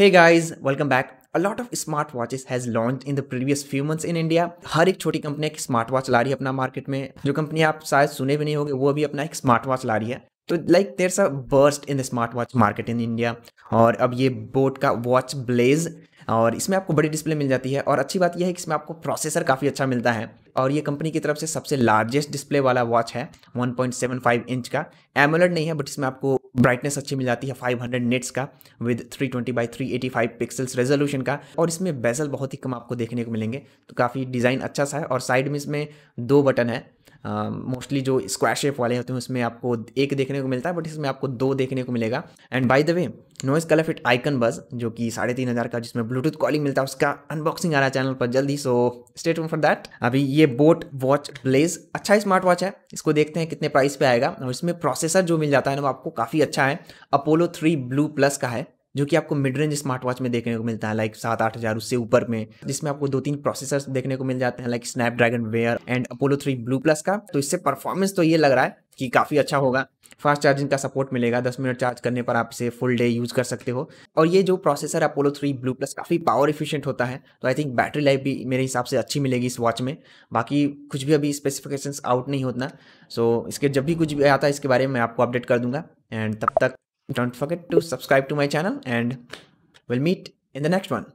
Hey guys, welcome back. A lot of smartwatches has launched in the previous few months in India. हर एक छोटी company एक smart watch ला रही है अपना market में जो कंपनी आप शायद सुने भी नहीं होंगे वो भी अपना एक स्मार्ट वॉच ला रही है तो like there a burst in the smart watch market in India और अब ये बोट का वॉच ब्लेज और इसमें आपको बड़ी डिस्प्ले मिल जाती है और अच्छी बात यह है कि इसमें आपको प्रोसेसर काफ़ी अच्छा मिलता है और ये कंपनी की तरफ से सबसे लार्जेस्ट डिस्प्ले वाला वॉच है 1.75 इंच का एमोलेड नहीं है बट इसमें आपको ब्राइटनेस अच्छी मिल जाती है 500 निट्स का with 320 twenty by three eighty five pixels resolution का और इसमें बेजल बहुत ही कम आपको देखने को मिलेंगे तो काफ़ी डिज़ाइन अच्छा सा है और साइड में इसमें दो बटन है मोस्टली जो स्क्वायर शेप वाले होते हैं उसमें आपको एक देखने को मिलता है बट इसमें आपको दो देखने को मिलेगा and by the way noise fit icon buzz जो कि साढ़े तीन हज़ार का जिसमें ब्लूटूथ कॉलिंग मिलता है उसका अनबॉक्सिंग आ रहा है चैनल पर जल्दी सो स्टेट फॉर दैट अभी ये बोट वॉच ब्लेज अच्छा स्मार्ट वॉच है इसको देखते हैं कितने प्राइस पे आएगा और इसमें प्रोसेसर जो मिल जाता है ना वो आपको काफ़ी अच्छा है अपोलो थ्री ब्लू प्लस का है जो कि आपको मिड रेंज स्मार्ट वॉच में देखने को मिलता है लाइक सात आठ हज़ार उससे ऊपर में जिसमें आपको दो तीन प्रोसेसर्स देखने को मिल जाते हैं like Snapdragon wear and Apollo three blue plus का तो इससे परफॉर्मेंस तो ये लग रहा है कि काफ़ी अच्छा होगा फास्ट चार्जिंग का सपोर्ट मिलेगा दस मिनट चार्ज करने पर आप इसे फुल डे यूज़ कर सकते हो और ये जो processor Apollo three blue plus काफ़ी पावर इफिशियंट होता है तो आई थिंक बैटरी लाइफ भी मेरे हिसाब से अच्छी मिलेगी इस वॉच में बाकी कुछ भी अभी स्पेसिफिकेशंस आउट नहीं होता सो इसके जब भी कुछ भी आता है इसके बारे में मैं आपको अपडेट कर दूंगा एंड तब तक Don't forget to subscribe to my channel and we'll meet in the next one.